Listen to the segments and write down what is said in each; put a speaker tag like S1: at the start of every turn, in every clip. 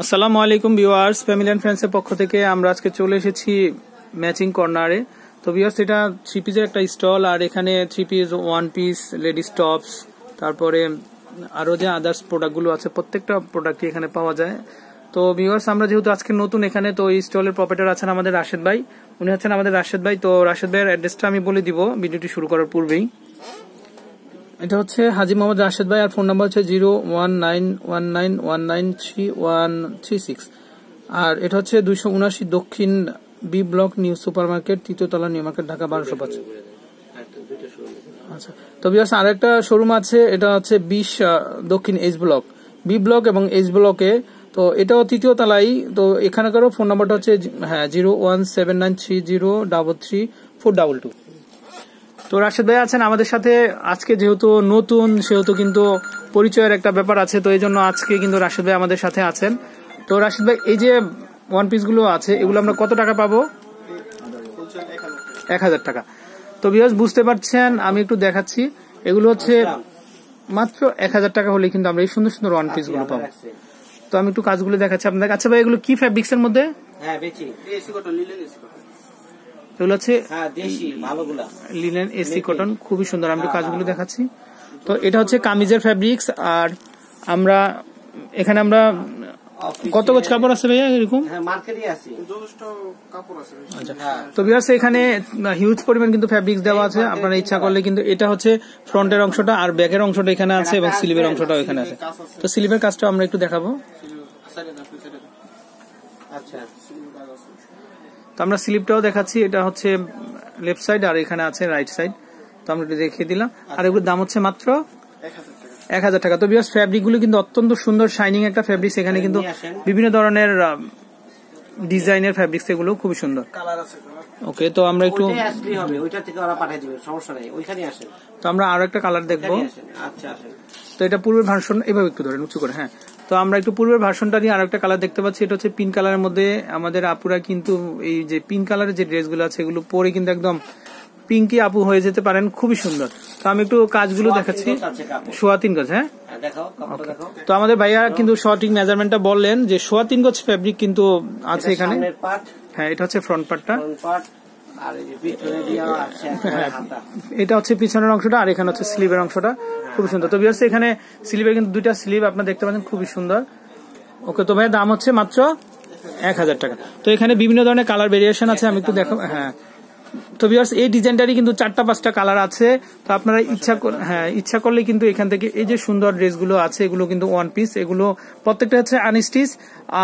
S1: আসসালামু আলাইকুম viewers family and ফ্রেন্ডসের পক্ষ থেকে আমরা আজকে চলে এসেছি ম্যাচিং কর্নারে তো ভিউয়ার্স এটা থ্রি পিসের একটা স্টল আর এখানে three piece one piece ladies tops তারপরে আরও যে আদার্স প্রোডাক্টগুলো আছে প্রত্যেকটা প্রোডাক্টই এখানে পাওয়া যায় তো ভিউয়ার্স আমরা যেহেতু আজকে নতুন এখানে তো এই স্টলের প্রপার্টার আছেন আমাদের রাশেদ ভাই উনি হচ্ছেন আমাদের রাশেদ ভাই তো রাশেদ ভাইয়ের অ্যাড্রেসটা আমি বলে দিব ভিডিওটি শুরু করার পূর্বেই এটা হচ্ছে হাজি মোহাম্মদ রাশেদ ভাই আর ফোন নাম্বার হচ্ছে zero one nine one nine one nine three one three six আর এটা হচ্ছে দুইশো উনাশি দক্ষিণ B block new super market তলা নিউ মার্কেট ঢাকা বারোশো পাঁচ আচ্ছা তো বিয়ার্স আর একটা শোরুম আছে এটা হচ্ছে বিশ দক্ষিণ এইচ ব্লক বি ব্লক এবং এইচ ব্লকে তো এটাও তৃতীয় তলাই তো এখানকারও ফোন নাম্বারটা হচ্ছে হ্যাঁ zero one seven nine three zero double three four double two তো রাশেদ ভাই আছেন আমাদের সাথে আজকে যেহেতু নতুন সেহেতু কিন্তু পরিচয়ের একটা ব্যাপার আছে তো এই জন্য আজকে কিন্তু রাশেদ ভাই আমাদের সাথে আছেন তো রাশেদ ভাই এই যে ওয়ান পিস গুলো আছে এগুলো আমরা কত টাকা পাবো এক হাজার টাকা তো বিয়াস বুঝতে পারছেন আমি একটু দেখাচ্ছি এগুলো হচ্ছে আচ্ছা। মাত্র এক হাজার টাকা হলে কিন্তু আমরা এই সুন্দর সুন্দর ওয়ান পিস গুলো আচ্ছা, পাবো তো আমি একটু কাজগুলো দেখাচ্ছি আপনাদের আচ্ছা ভাই এগুলো কি ফ্যাব্রিক্স এর মধ্যে হ্যাঁ এগুলো হচ্ছে লিনেন এসি কটন খুবই সুন্দর আমি হ্যাঁ, কাজগুলো হ্যাঁ, হ্যাঁ। দেখাচ্ছি তো এটা হচ্ছে কামিজের ফ্যাব্রিক্স আর আমরা এখানে আমরা কত গজ কাপড় আছে ভাইয়া এরকম আচ্ছা। তো বিহার এখানে হিউজ পরিমাণ কিন্তু ফ্যাব্রিক্স দেওয়া আছে আপনারা ইচ্ছা করলে কিন্তু এটা হচ্ছে ফ্রন্টের অংশটা আর ব্যাকের অংশটা এখানে আছে এবং স্লিভের অংশটাও এখানে আছে তো স্লিভের কাজটা আমরা একটু দেখাবো আচ্ছা, আচ্ছা।, আচ্ছা তো আমরা স্লিপটাও দেখাচ্ছি এটা হচ্ছে লেফট সাইড আর এখানে আছে রাইট সাইড তো আমরা এটা দেখিয়ে দিলাম আচ্ছা। আর এগুলোর দাম হচ্ছে মাত্র এক হাজার টাকা তো বিকজ ফ্যাব্রিক গুলো কিন্তু অত্যন্ত সুন্দর শাইনিং একটা ফ্যাব্রিক এখানে কিন্তু বিভিন্ন ধরনের ডিজাইনের ফ্যাব্রিক এগুলো খুবই সুন্দর ওকে তো আমরা একটু তো আমরা আরো একটা কালার দেখবো আচ্ছা, তো এটা পূর্বের ভার্সন এভাবে একটু ধরেন উঁচু করে হ্যাঁ তো আমরা একটু পূর্বের ভাষণটা নিয়ে আরেকটা কালার দেখতে পাচ্ছি এটা হচ্ছে পিঙ্ক কালারের মধ্যে আমাদের আপুরা কিন্তু এই যে পিঙ্ক কালারের যে ড্রেসগুলো আছে এগুলো পরে কিন্তু একদম পিঙ্কি আপু হয়ে যেতে পারেন খুবই সুন্দর তো আমি একটু কাজগুলো দেখাচ্ছি সোয়া তিন গজ হ্যাঁ, হ্যাঁ তো আমাদের ভাইয়া কিন্তু সঠিক মেজারমেন্টটা বললেন যে সোয়া তিন গজ ফেব্রিক কিন্তু আছে এখানে হ্যাঁ এটা হচ্ছে ফ্রন্ট পার্টটা হ্যাঁ। এটা হচ্ছে পিছনের অংশটা আর এখানে হচ্ছে স্লিভের অংশটা খুবই সুন্দর তো বিয়ার্স এখানে স্লিভের কিন্তু দুইটা স্লিভ আপনার দেখতে পাচ্ছেন খুবই সুন্দর ওকে তো ভাই দাম হচ্ছে মাত্র এক হাজার টাকা তো এখানে বিভিন্ন ধরনের কালার ভেরিয়েশন আছে আমি একটু দেখো হ্যাঁ তো ভিউয়ার্স এই ডিজাইনটারই কিন্তু চারটা পাঁচটা কালার আছে তো আপনারা ইচ্ছা হ্যাঁ ইচ্ছা করলে কিন্তু এখান থেকে এই যে সুন্দর ড্রেসগুলো আছে এগুলো কিন্তু ওয়ান পিস এগুলো প্রত্যেকটা হচ্ছে আনস্টিচ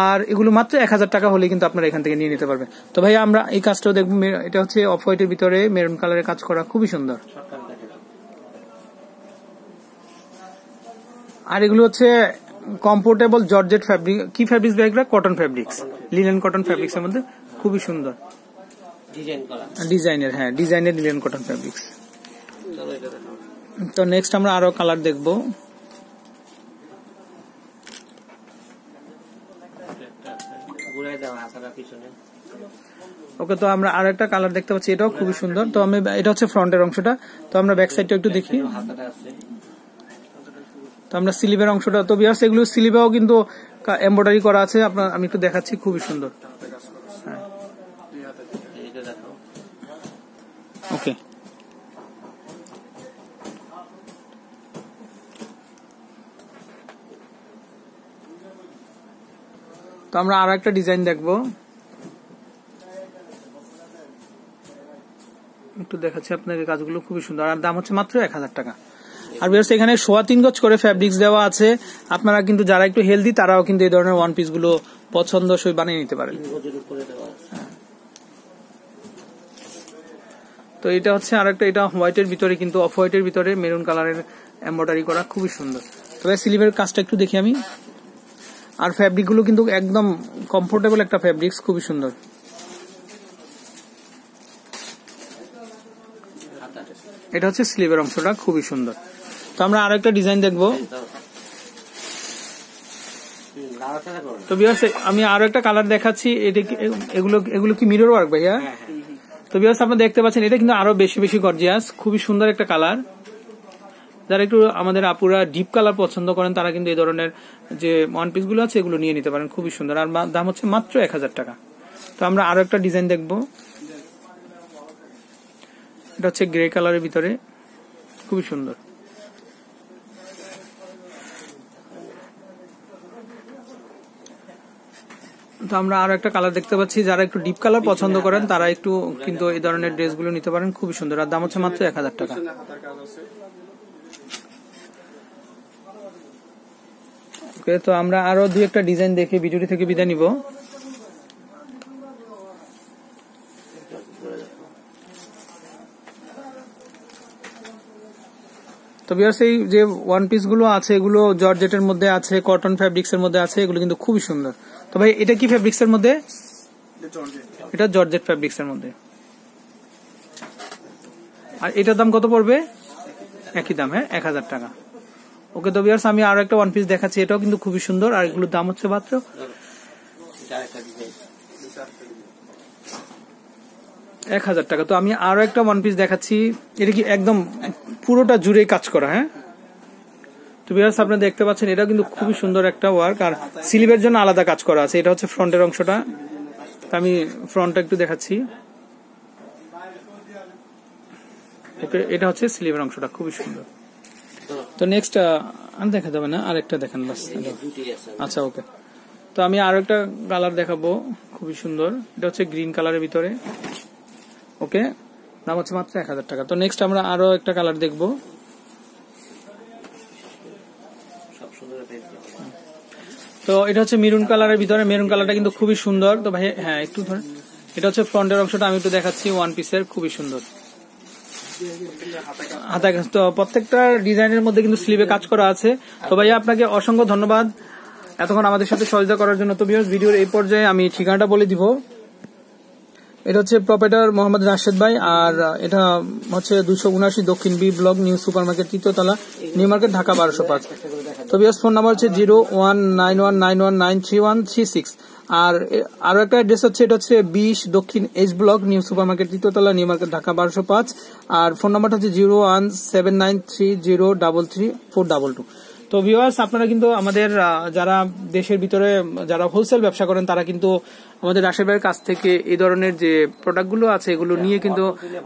S1: আর এগুলো মাত্র এক হাজার টাকা হলে কিন্তু আপনারা এখান থেকে নিয়ে নিতে পারবেন তো ভাই আমরা এই কাজটাও দেখবো এটা হচ্ছে অফ হোয়াইটের ভিতরে মেরুন কালারের কাজ করা খুবই সুন্দর আর এগুলো হচ্ছে কমফোর্টেবল জর্জেট ফ্যাব্রিক কি ফ্যাব্রিক্স ব্যাগরা cotton fabrics linen cotton fabrics এর মধ্যে খুবই সুন্দর ডিজাইনের হ্যাঁ ডিজাইনের লিলেন কটন ফেব্রিক্স তো নেক্সট আমরা আরো কালার দেখব ওকে তো আমরা আর একটা কালার দেখতে পাচ্ছি এটাও খুবই সুন্দর তো আমি এটা হচ্ছে ফ্রন্টের অংশটা তো আমরা ব্যাক সাইডটা একটু দেখি তো আমরা স্লিভের অংশটা তো বিয়ার্স এগুলো স্লিভেও কিন্তু এমব্রয়ডারি করা আছে আপনার আমি একটু দেখাচ্ছি খুবই সুন্দর তো আমরা আরো একটা ডিজাইন দেখব একটু দেখাচ্ছি আপনাকে কাজগুলো খুবই সুন্দর আর দাম হচ্ছে মাত্র এক হাজার টাকা আর বিয়ার্স এখানে সোয়া তিন গজ করে ফ্যাব্রিক্স দেওয়া আছে আপনারা কিন্তু যারা একটু হেলদি তারাও কিন্তু এই ধরনের ওয়ান পিস গুলো পছন্দসই বানিয়ে নিতে পারেন হ্যাঁ। তো এটা হচ্ছে আরেকটা এটা হোয়াইটের ভিতরে কিন্তু অফ হোয়াইটের ভিতরে মেরুন কালারের এম্বয়ডারি করা খুবই সুন্দর তবে স্লিভের কাজটা একটু দেখি আমি আর ফ্যাব্রিকগুলো কিন্তু একদম কমফোর্টেবল একটা ফ্যাব্রিক খুবই সুন্দর এটা হচ্ছে স্লিভের অংশটা খুবই সুন্দর তো আমরা আরো একটা ডিজাইন দেখবো তো বিয়ার্স আমি আরো একটা কালার দেখাচ্ছি এটা এগুলো এগুলো কি মিরর ওয়ার্ক ভাইয়া হ্যাঁ, হ্যাঁ। তো বিয়ার্স আপনার দেখতে পাচ্ছেন এটা কিন্তু আরো বেশি বেশি গর্জিয়াস খুবই সুন্দর একটা কালার যারা একটু আমাদের আপুরা ডিপ কালার পছন্দ করেন তারা কিন্তু এই ধরনের যে ওয়ান পিসগুলো আছে এগুলো নিয়ে নিতে পারেন খুবই সুন্দর আর দাম হচ্ছে মাত্র এক হাজার টাকা তো আমরা আরো একটা ডিজাইন দেখব এটা হচ্ছে গ্রে কালারের ভিতরে খুবই সুন্দর তো আমরা আরো একটা কালার দেখতে পাচ্ছি যারা একটু ডিপ কালার পছন্দ করেন তারা একটু কিন্তু এই ধরনের ড্রেসগুলো নিতে পারেন খুবই সুন্দর আর দাম হচ্ছে মাত্র এক হাজার টাকা ওকে তো আমরা আরো দুই একটা ডিজাইন দেখে ভিডিওটি থেকে বিদায় নিব তো বিয়ার্স এই যে ওয়ান পিসগুলো আছে এগুলো জর্জেটের মধ্যে আছে কটন ফ্যাব্রিক্স এর মধ্যে আছে এগুলো কিন্তু খুবই সুন্দর তো ভাই এটা কি ফ্যাব্রিক্স এর মধ্যে এটা জর্জেট ফ্যাব্রিক্স এর মধ্যে আর এটার দাম কত পড়বে একই দাম হ্যাঁ এক হাজার টাকা ওকে তো বিয়ার্স আমি আরো একটা ওয়ান পিস দেখাচ্ছি এটাও কিন্তু খুবই সুন্দর আর এগুলোর দাম হচ্ছে মাত্র এক হাজার টাকা তো আমি আরো একটা ওয়ান পিস দেখাচ্ছি এটা কি একদম পুরোটা জুড়ে কাজ করা হ্যাঁ তো বিয়ার্স আপনারা দেখতে পাচ্ছেন এটা কিন্তু খুবই সুন্দর একটা ওয়ার্ক আর স্লিভের জন্য আলাদা কাজ করা আছে এটা হচ্ছে ফ্রন্টের অংশটা আমি ফ্রন্টটা একটু দেখাচ্ছি এটা হচ্ছে স্লিভের অংশটা খুবই সুন্দর তো নেক্সট আর দেখা যাবে না আরেকটা দেখান বাস আচ্ছা ওকে তো আমি আরো একটা কালার দেখাবো খুবই সুন্দর এটা হচ্ছে গ্রিন কালারের ভিতরে ওকে দাম হচ্ছে মাত্র এক হাজার টাকা তো নেক্সট আমরা আরো একটা কালার দেখবো তো এটা হচ্ছে মেরুন কালারের ভিতরে মেরুন কালারটা কিন্তু খুবই সুন্দর তো ভাই হ্যাঁ একটু ধর এটা হচ্ছে ফ্রন্টের অংশটা আমি একটু দেখাচ্ছি ওয়ান পিসের খুবই সুন্দর তো প্রত্যেকটা ডিজাইনের মধ্যে কিন্তু স্লিভে কাজ করা আছে তো ভাইয়া আপনাকে অসংখ্য ধন্যবাদ এতক্ষণ আমাদের সাথে সহযোগিতা করার জন্য তো ভিডিওর এই পর্যায়ে আমি ঠিকানাটা বলে দিব এটা হচ্ছে প্রপেটার মোহাম্মদ রাশেদ ভাই আর এটা হচ্ছে দুশো উনআশি দক্ষিণ B block new super market তৃতীয়তলা নিউ মার্কেট ঢাকা বারোশো পাঁচ তো বিয়াস ফোন নাম্বার হচ্ছে zero one nine one nine one nine three one three six আর আরো একটা অ্যাড্রেস হচ্ছে এটা হচ্ছে বিশ দক্ষিণ H block new super market তৃতীয়তলা নিউ মার্কেট ঢাকা বারোশো পাঁচ আর ফোন নাম্বারটা হচ্ছে zero one seven nine three zero double three four double two তো ভিওয়ার্স আপনারা কিন্তু আমাদের যারা দেশের ভিতরে যারা হোলসেল ব্যবসা করেন তারা কিন্তু আমাদের রাশেদ ভাইয়ের কাছ থেকে এই ধরনের যে প্রোডাক্টগুলো আছে এগুলো নিয়ে কিন্তু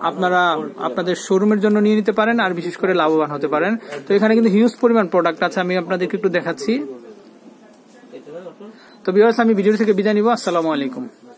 S1: আপনারা আপনাদের শোরুমের জন্য নিয়ে নিতে পারেন আর বিশেষ করে লাভবান হতে পারেন তো এখানে কিন্তু হিউজ পরিমাণ প্রোডাক্ট আছে আমি আপনাদেরকে একটু দেখাচ্ছি তো ভিওয়ার্স আমি ভিডিও থেকে বিদায় নিব আসসালামু আলাইকুম